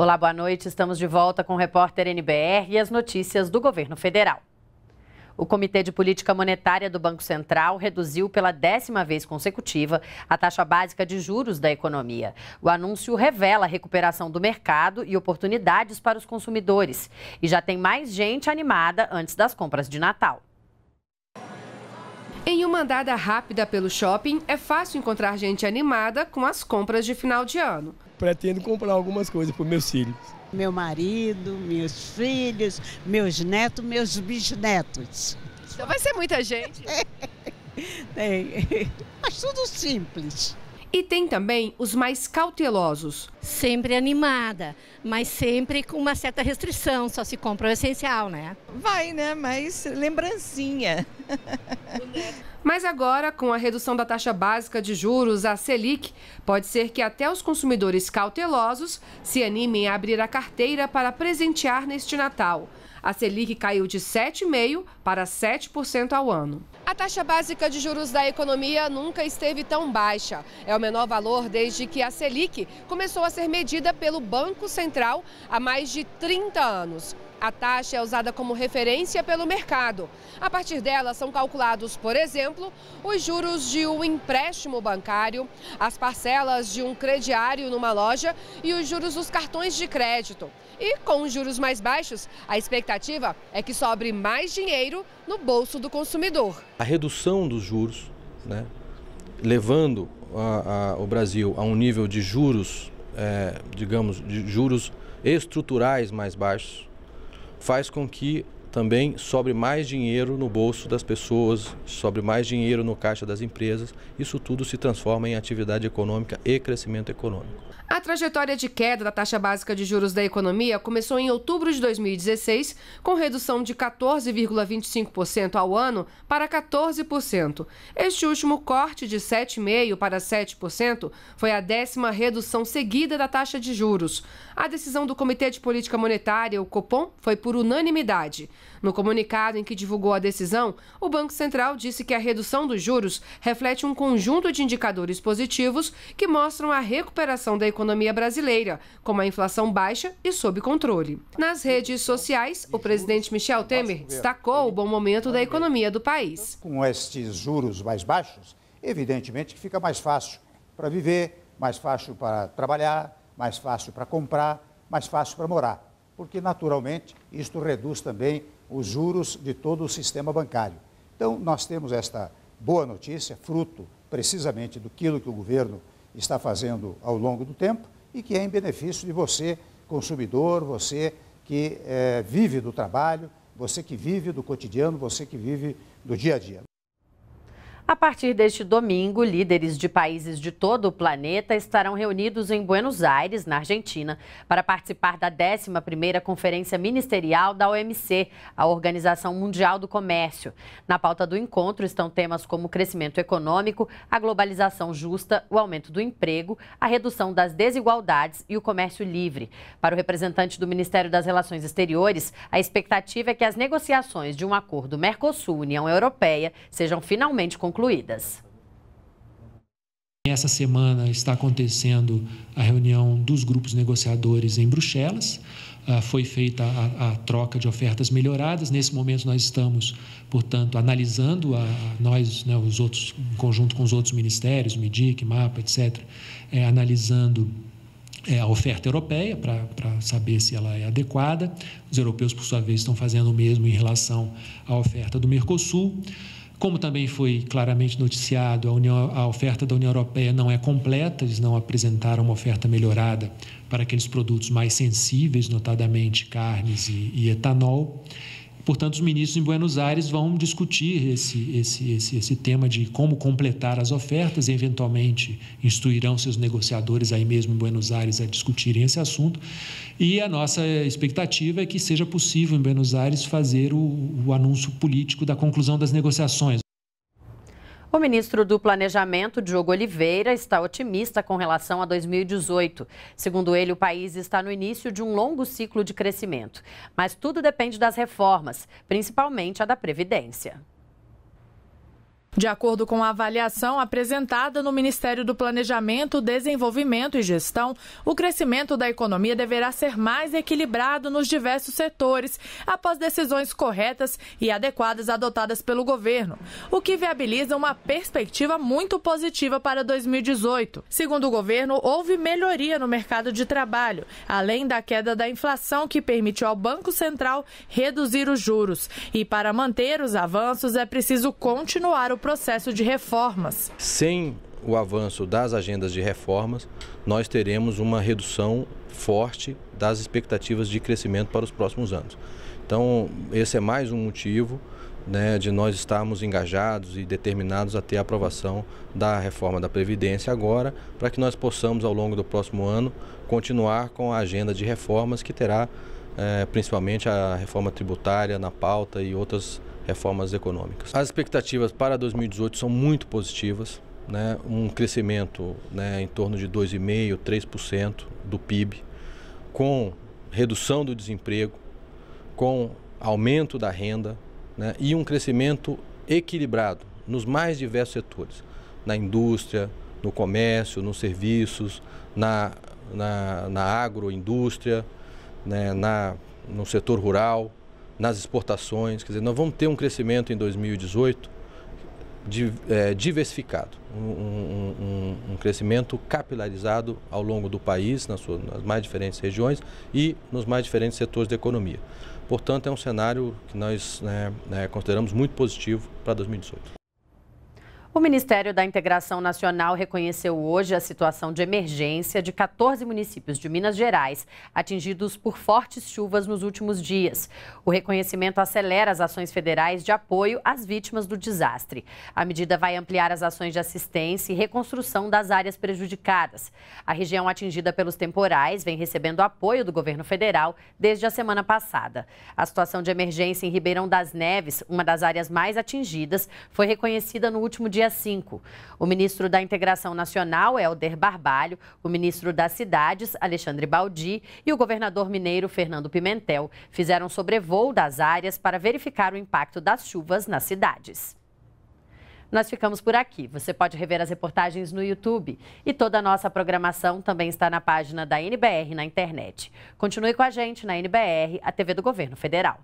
Olá, boa noite. Estamos de volta com o repórter NBR e as notícias do governo federal. O Comitê de Política Monetária do Banco Central reduziu pela décima vez consecutiva a taxa básica de juros da economia. O anúncio revela a recuperação do mercado e oportunidades para os consumidores. E já tem mais gente animada antes das compras de Natal. Em uma andada rápida pelo shopping, é fácil encontrar gente animada com as compras de final de ano pretendo comprar algumas coisas para meus filhos. Meu marido, meus filhos, meus netos, meus bisnetos. Então vai ser muita gente. Mas tudo simples. E tem também os mais cautelosos, sempre animada, mas sempre com uma certa restrição, só se compra o essencial, né? Vai, né? Mas lembrancinha. Mas agora, com a redução da taxa básica de juros, a Selic, pode ser que até os consumidores cautelosos se animem a abrir a carteira para presentear neste Natal. A Selic caiu de 7,5% para 7% ao ano. A taxa básica de juros da economia nunca esteve tão baixa. É o menor valor desde que a Selic começou a ser ser medida pelo Banco Central há mais de 30 anos. A taxa é usada como referência pelo mercado. A partir dela são calculados, por exemplo, os juros de um empréstimo bancário, as parcelas de um crediário numa loja e os juros dos cartões de crédito. E com juros mais baixos, a expectativa é que sobre mais dinheiro no bolso do consumidor. A redução dos juros, né, levando a, a, o Brasil a um nível de juros é, digamos, de juros estruturais mais baixos, faz com que também sobre mais dinheiro no bolso das pessoas, sobre mais dinheiro no caixa das empresas. Isso tudo se transforma em atividade econômica e crescimento econômico. A trajetória de queda da taxa básica de juros da economia começou em outubro de 2016, com redução de 14,25% ao ano para 14%. Este último corte de 7,5% para 7% foi a décima redução seguida da taxa de juros. A decisão do Comitê de Política Monetária, o COPOM, foi por unanimidade. No comunicado em que divulgou a decisão, o Banco Central disse que a redução dos juros reflete um conjunto de indicadores positivos que mostram a recuperação da economia brasileira, como a inflação baixa e sob controle. Nas redes sociais, o presidente Michel Temer destacou o bom momento da economia do país. Com estes juros mais baixos, evidentemente que fica mais fácil para viver, mais fácil para trabalhar, mais fácil para comprar, mais fácil para morar porque naturalmente isto reduz também os juros de todo o sistema bancário. Então, nós temos esta boa notícia, fruto precisamente do que o governo está fazendo ao longo do tempo e que é em benefício de você, consumidor, você que é, vive do trabalho, você que vive do cotidiano, você que vive do dia a dia. A partir deste domingo, líderes de países de todo o planeta estarão reunidos em Buenos Aires, na Argentina, para participar da 11ª Conferência Ministerial da OMC, a Organização Mundial do Comércio. Na pauta do encontro estão temas como crescimento econômico, a globalização justa, o aumento do emprego, a redução das desigualdades e o comércio livre. Para o representante do Ministério das Relações Exteriores, a expectativa é que as negociações de um acordo Mercosul-União Europeia sejam finalmente concluídas concluídas. Essa semana está acontecendo a reunião dos grupos negociadores em Bruxelas. Ah, foi feita a, a troca de ofertas melhoradas. Nesse momento, nós estamos, portanto, analisando a, nós, né, os outros, em conjunto com os outros ministérios, Medic, MAPA, etc., é, analisando é, a oferta europeia para saber se ela é adequada. Os europeus, por sua vez, estão fazendo o mesmo em relação à oferta do Mercosul. Como também foi claramente noticiado, a, União, a, oferta da União Europeia não é completa, eles não apresentaram uma oferta melhorada para aqueles produtos mais sensíveis, notadamente carnes e, e etanol. Portanto, os ministros em Buenos Aires vão discutir esse, esse, esse, esse tema de como completar as ofertas, eventualmente instruirão seus negociadores aí mesmo em Buenos Aires a discutirem esse assunto. E a nossa expectativa é que seja possível em Buenos Aires fazer o, o anúncio político da conclusão das negociações. O ministro do Planejamento, Diogo Oliveira, está otimista com relação a 2018. Segundo ele, o país está no início de um longo ciclo de crescimento. Mas tudo depende das reformas, principalmente a da Previdência. De acordo com a avaliação apresentada no Ministério do Planejamento, Desenvolvimento e Gestão, o crescimento da economia deverá ser mais equilibrado nos diversos setores, após decisões corretas e adequadas adotadas pelo governo, o que viabiliza uma perspectiva muito positiva para 2018. Segundo o governo, houve melhoria no mercado de trabalho, além da queda da inflação que permitiu ao Banco Central reduzir os juros. E para manter os avanços é preciso continuar o processo de reformas. Sem o avanço das agendas de reformas, nós teremos uma redução forte das expectativas de crescimento para os próximos anos. Então, esse é mais um motivo né, de nós estarmos engajados e determinados a ter a aprovação da reforma da Previdência agora, para que nós possamos, ao longo do próximo ano, continuar com a agenda de reformas que terá eh, principalmente a reforma tributária na pauta e outras reformas econômicas. As expectativas para 2018 são muito positivas. Né, um crescimento né, em torno de 2,5%, 3% do PIB, com redução do desemprego, com aumento da renda né, e um crescimento equilibrado nos mais diversos setores, na indústria, no comércio, nos serviços, na, na, na agroindústria, né, na, no setor rural nas exportações. Quer dizer, nós vamos ter um crescimento em 2018 de, é, diversificado, um, um, um, um, crescimento capilarizado ao longo do país, nas, suas, nas mais diferentes regiões e nos mais diferentes setores da economia. Portanto, é um cenário que nós né, né consideramos muito positivo para 2018. O Ministério da Integração Nacional reconheceu hoje a situação de emergência de 14 municípios de Minas Gerais, atingidos por fortes chuvas nos últimos dias. O reconhecimento acelera as ações federais de apoio às vítimas do desastre. A medida vai ampliar as ações de assistência e reconstrução das áreas prejudicadas. A região atingida pelos temporais vem recebendo apoio do governo federal desde a semana passada. A situação de emergência em Ribeirão das Neves, uma das áreas mais atingidas, foi reconhecida no último dia 65. O ministro da Integração Nacional, Helder Barbalho, o ministro das Cidades, Alexandre Baldi, e o governador mineiro, Fernando Pimentel, fizeram sobrevoo das áreas para verificar o impacto das chuvas nas cidades. Nós ficamos por aqui. Você pode rever as reportagens no YouTube. E toda a nossa programação também está na página da NBR na internet. Continue com a gente na NBR, a TV do Governo Federal.